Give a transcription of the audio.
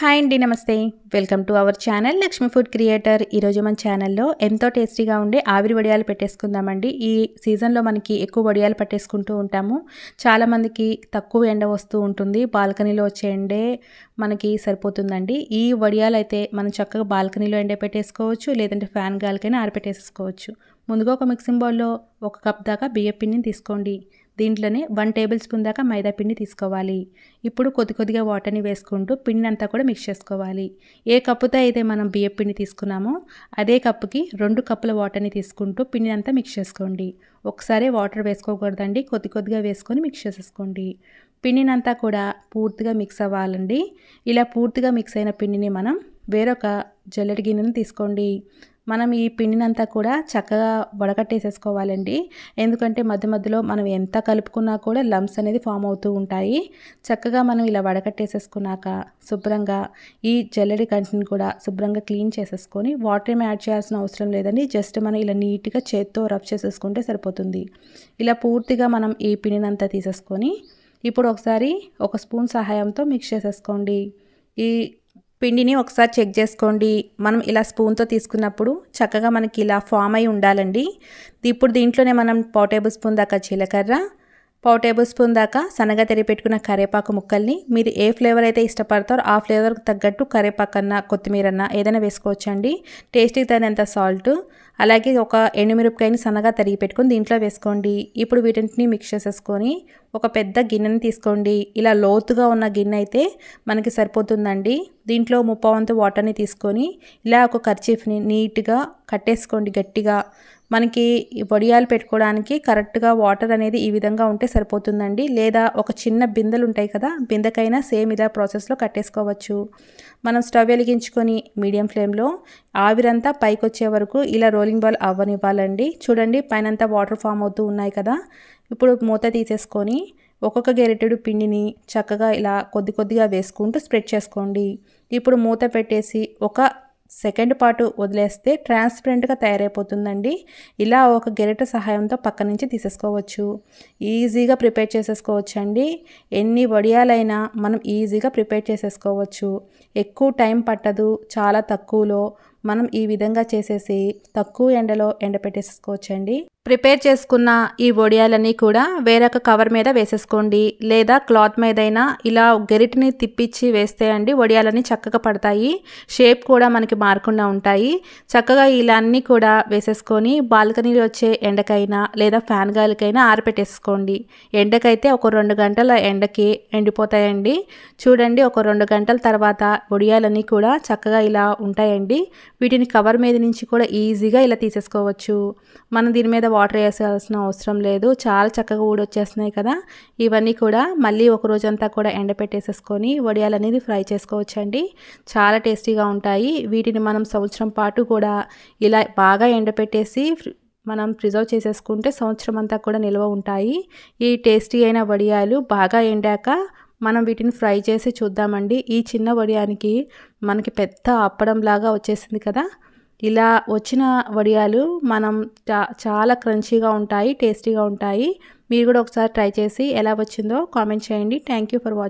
hi అండి నమస్తే welcome to our channel Lakshmi food creator ఈరోజు మన ఛానల్లో ఎంతో టేస్టీగా ఉండే ఆవిరి వడియాలు పెట్టేసుకుందామండి ఈ సీజన్లో మనకి ఎక్కువ వడియాలు పట్టేసుకుంటూ ఉంటాము చాలామందికి తక్కువ ఎండ వస్తూ ఉంటుంది బాల్కనీలో వచ్చే ఎండే మనకి సరిపోతుందండి ఈ వడియాలు అయితే మనం చక్కగా బాల్కనీలో ఎండ పెట్టేసుకోవచ్చు లేదంటే ఫ్యాన్ గాలికైనా ఆరిపెట్టేసుకోవచ్చు ముందుగా ఒక మిక్సింగ్ బౌల్లో ఒక కప్ దాకా బియ్య పిండిని తీసుకోండి దీంట్లోనే వన్ టేబుల్ స్పూన్ దాకా మైదా పిండి తీసుకోవాలి ఇప్పుడు కొద్ది కొద్దిగా వాటర్ని వేసుకుంటూ పిండిని అంతా కూడా మిక్స్ చేసుకోవాలి ఏ కప్పుతో అయితే మనం బియ్య పిండి తీసుకున్నామో అదే కప్పుకి రెండు కప్పుల వాటర్ని తీసుకుంటూ పిండిని అంతా మిక్స్ చేసుకోండి ఒకసారి వాటర్ వేసుకోకూడదండి కొద్ది కొద్దిగా వేసుకొని మిక్స్ చేసేసుకోండి పిండినంతా కూడా పూర్తిగా మిక్స్ అవ్వాలండి ఇలా పూర్తిగా మిక్స్ అయిన పిండిని మనం వేరొక జల్లెడి గిన్నెను తీసుకోండి మనం ఈ పిండినంతా కూడా చక్కగా వడకట్టేసేసుకోవాలండి ఎందుకంటే మధ్య మధ్యలో మనం ఎంత కలుపుకున్నా కూడా లమ్స్ అనేది ఫామ్ అవుతూ ఉంటాయి చక్కగా మనం ఇలా వడకట్టేసేసుకున్నాక శుభ్రంగా ఈ జల్లడి కంటిని కూడా శుభ్రంగా క్లీన్ చేసేసుకొని వాటర్ ఏమి యాడ్ చేయాల్సిన అవసరం లేదండి జస్ట్ మనం ఇలా నీట్గా చేత్తో రఫ్ చేసేసుకుంటే సరిపోతుంది ఇలా పూర్తిగా మనం ఈ పిండినంతా తీసేసుకొని ఇప్పుడు ఒకసారి ఒక స్పూన్ సహాయంతో మిక్స్ చేసేసుకోండి ఈ పిండిని ఒకసారి చెక్ చేసుకోండి మనం ఇలా స్పూన్తో తీసుకున్నప్పుడు చక్కగా మనకి ఇలా ఫామ్ అయి ఉండాలండి ఇప్పుడు దీంట్లోనే మనం పావు టేబుల్ స్పూన్ దాకా జీలకర్ర పావు టేబుల్ స్పూన్ దాకా సన్నగా తెరిపెట్టుకున్న కరేపాకు ముక్కల్ని మీరు ఏ ఫ్లేవర్ అయితే ఇష్టపడతారో ఆ ఫ్లేవర్కి తగ్గట్టు కరేపాకు అన్న కొత్తిమీర అన్న ఏదైనా వేసుకోవచ్చండి టేస్ట్కి తగినంత సాల్ట్ అలాగే ఒక ఎండుమిరపకాయని సన్నగా తరిగి పెట్టుకొని దీంట్లో వేసుకోండి ఇప్పుడు వీటిని మిక్స్ చేసేసుకొని ఒక పెద్ద గిన్నెని తీసుకోండి ఇలా లోతుగా ఉన్న గిన్నె అయితే మనకి సరిపోతుందండి దీంట్లో ముప్పావంతు వాటర్ని తీసుకొని ఇలా ఒక ఖర్చీఫ్ని నీట్గా కట్టేసుకోండి గట్టిగా మనకి వడియాలు పెట్టుకోవడానికి కరెక్ట్గా వాటర్ అనేది ఈ విధంగా ఉంటే సరిపోతుందండి లేదా ఒక చిన్న బిందెలు ఉంటాయి కదా బిందెకైనా సేమ్ ఇలా ప్రాసెస్లో కట్టేసుకోవచ్చు మనం స్టవ్ వెలిగించుకొని మీడియం ఫ్లేమ్లో ఆవిరంతా పైకి వచ్చే వరకు ఇలా రోలింగ్ బాల్ అవ్వనివ్వాలండి చూడండి పైనంతా వాటర్ ఫామ్ అవుతూ ఉన్నాయి కదా ఇప్పుడు మూత తీసేసుకొని ఒక్కొక్క గెరిటెడు పిండిని చక్కగా ఇలా కొద్ది కొద్దిగా వేసుకుంటూ స్ప్రెడ్ చేసుకోండి ఇప్పుడు మూత పెట్టేసి ఒక సెకండ్ పార్ట్ వదిలేస్తే ట్రాన్స్పరెంట్గా తయారైపోతుందండి ఇలా ఒక గెరిట సహాయంతో పక్క నుంచి తీసేసుకోవచ్చు ఈజీగా ప్రిపేర్ చేసేసుకోవచ్చు అండి ఎన్ని వడియాలైనా మనం ఈజీగా ప్రిపేర్ చేసేసుకోవచ్చు ఎక్కువ టైం పట్టదు చాలా తక్కువలో మనం ఈ విధంగా చేసేసి తక్కువ ఎండలో ఎండ పెట్టేసుకోవచ్చండి ప్రిపేర్ చేసుకున్న ఈ ఒడియాలన్నీ కూడా వేరొక కవర్ మీద వేసేసుకోండి లేదా క్లాత్ మీదైనా ఇలా గెరిటిని తిప్పించి వేస్తే అండి ఒడియాలన్నీ చక్కగా పడతాయి షేప్ కూడా మనకి మారకుండా ఉంటాయి చక్కగా ఇలా అన్నీ కూడా వేసేసుకొని బాల్కనీలో వచ్చే ఎండకైనా లేదా ఫ్యాన్ గాలికైనా ఆరిపెట్టేసుకోండి ఎండకైతే ఒక రెండు గంటల ఎండకి ఎండిపోతాయండి చూడండి ఒక రెండు గంటల తర్వాత ఒడియాలన్నీ కూడా చక్కగా ఇలా ఉంటాయండి వీటిని కవర్ మీద నుంచి కూడా ఈజీగా ఇలా తీసేసుకోవచ్చు మనం దీని మీద వాటర్ వేసేయాల్సిన అవసరం లేదు చాలా చక్కగా ఊడొచ్చేస్తున్నాయి కదా ఇవన్నీ కూడా మళ్ళీ ఒక రోజంతా కూడా ఎండపెట్టేసేసుకొని వడియాలు అనేది ఫ్రై చేసుకోవచ్చండి చాలా టేస్టీగా ఉంటాయి వీటిని మనం సంవత్సరం పాటు కూడా ఇలా బాగా ఎండపెట్టేసి మనం ప్రిజర్వ్ చేసేసుకుంటే సంవత్సరం అంతా కూడా నిల్వ ఉంటాయి ఈ టేస్టీ అయిన వడియాలు బాగా ఎండాక మనం వీటిని ఫ్రై చేసి చూద్దామండి ఈ చిన్న వడియానికి మనకి పెద్ద అప్పడం లాగా వచ్చేసింది కదా ఇలా వచ్చిన వడియాలు మనం చాలా క్రంచీగా ఉంటాయి టేస్టీగా ఉంటాయి మీరు కూడా ఒకసారి ట్రై చేసి ఎలా వచ్చిందో కామెంట్ చేయండి థ్యాంక్ ఫర్ వాచింగ్